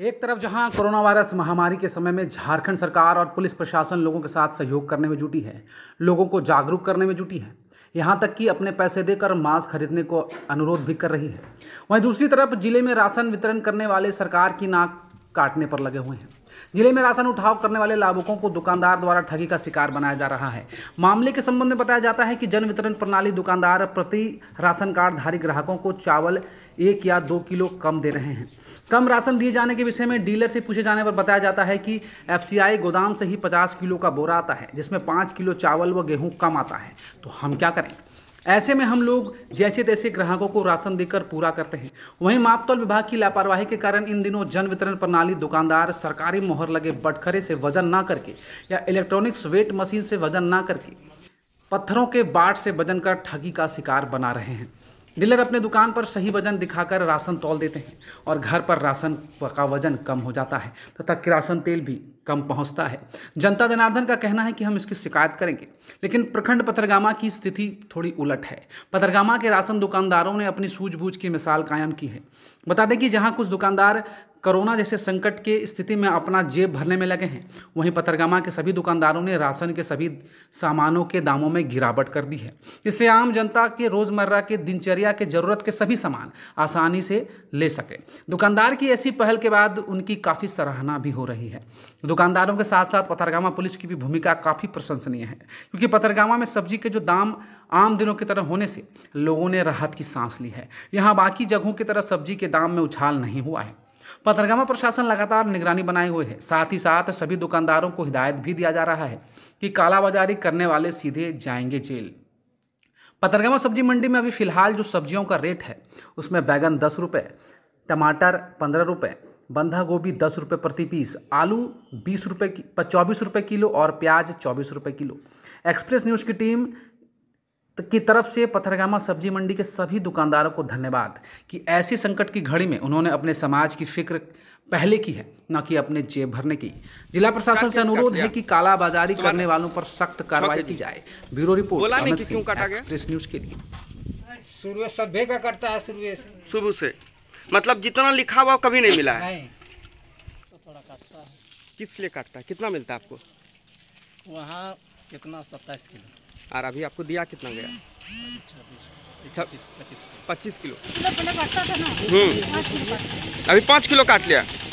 एक तरफ जहां कोरोना वायरस महामारी के समय में झारखंड सरकार और पुलिस प्रशासन लोगों के साथ सहयोग करने में जुटी है लोगों को जागरूक करने में जुटी है यहां तक कि अपने पैसे देकर मास्क खरीदने को अनुरोध भी कर रही है वहीं दूसरी तरफ जिले में राशन वितरण करने वाले सरकार की नाक काटने पर लगे हुए हैं जिले में राशन उठाव करने वाले लाभुकों को दुकानदार द्वारा ठगी का शिकार बनाया जा रहा है मामले के संबंध में बताया जाता है कि जन वितरण प्रणाली दुकानदार प्रति राशन कार्ड धारी ग्राहकों को चावल एक या दो किलो कम दे रहे हैं कम राशन दिए जाने के विषय में डीलर से पूछे जाने पर बताया जाता है कि एफ गोदाम से ही पचास किलो का बोरा आता है जिसमें पाँच किलो चावल व गेहूँ कम आता है तो हम क्या करें ऐसे में हम लोग जैसे तैसे ग्राहकों को राशन देकर पूरा करते हैं वहीं मापतौल विभाग की लापरवाही के कारण इन दिनों जन वितरण प्रणाली दुकानदार सरकारी मोहर लगे बटखरे से वजन ना करके या इलेक्ट्रॉनिक्स वेट मशीन से वजन ना करके पत्थरों के बाट से वजन कर ठगी का शिकार बना रहे हैं डीलर अपने दुकान पर सही वजन दिखाकर राशन तौल देते हैं और घर पर राशन का वजन कम हो जाता है तथा किरासन तेल भी कम पहुंचता है जनता जनार्दन का कहना है कि हम इसकी शिकायत करेंगे लेकिन प्रखंड पथरगामा की स्थिति थोड़ी उलट है पथरगामा के राशन दुकानदारों ने अपनी सूझबूझ की मिसाल कायम की है बता दें कि जहां कुछ दुकानदार कोरोना जैसे संकट के स्थिति में अपना जेब भरने में लगे हैं वहीं पथरगामा के सभी दुकानदारों ने राशन के सभी सामानों के दामों में गिरावट कर दी है इससे आम जनता के रोज़मर्रा के दिनचर्या के ज़रूरत के सभी सामान आसानी से ले सके दुकानदार की ऐसी पहल के बाद उनकी काफ़ी सराहना भी हो रही है दुकानदारों के साथ साथ पथरगामा पुलिस की भी भूमिका काफ़ी प्रशंसनीय है क्योंकि पथरगामा में सब्जी के जो दाम आम दिनों की तरह होने से लोगों ने राहत की सांस ली है यहाँ बाकी जगहों की तरह सब्जी के दाम में उछाल नहीं हुआ है पथरगामा प्रशासन लगातार निगरानी बनाए हुए है साथ ही साथ सभी दुकानदारों को हिदायत भी दिया जा रहा है कि कालाबाजारी करने वाले सीधे जाएंगे जेल पथरगामा सब्जी मंडी में अभी फिलहाल जो सब्जियों का रेट है उसमें बैगन दस रुपये टमाटर पंद्रह रुपये बंधा गोभी दस रुपये प्रति पीस आलू बीस रुपये चौबीस रुपये किलो और प्याज चौबीस रुपये किलो एक्सप्रेस न्यूज़ की टीम की तरफ से पथरगामा सब्जी मंडी के सभी दुकानदारों को धन्यवाद कि ऐसी संकट की घड़ी में उन्होंने अपने समाज की फिक्र पहले की है न कि अपने जेब भरने की जिला प्रशासन से अनुरोध है कि कालाबाजारी करने वालों पर सख्त कार्रवाई की जाए ब्यूरो रिपोर्ट एक्सप्रेस न्यूज के लिए सूर्य सभ्य का करता है सूर्य सुबह से मतलब जितना लिखा हुआ कभी नहीं मिला तो है किस लिए काटता है कितना मिलता है आपको वहाँ कितना सत्ताईस किलो और अभी आपको दिया कितना गया अच्छा, पच्चीस किलो मतलब हम्म। अभी पाँच किलो काट लिया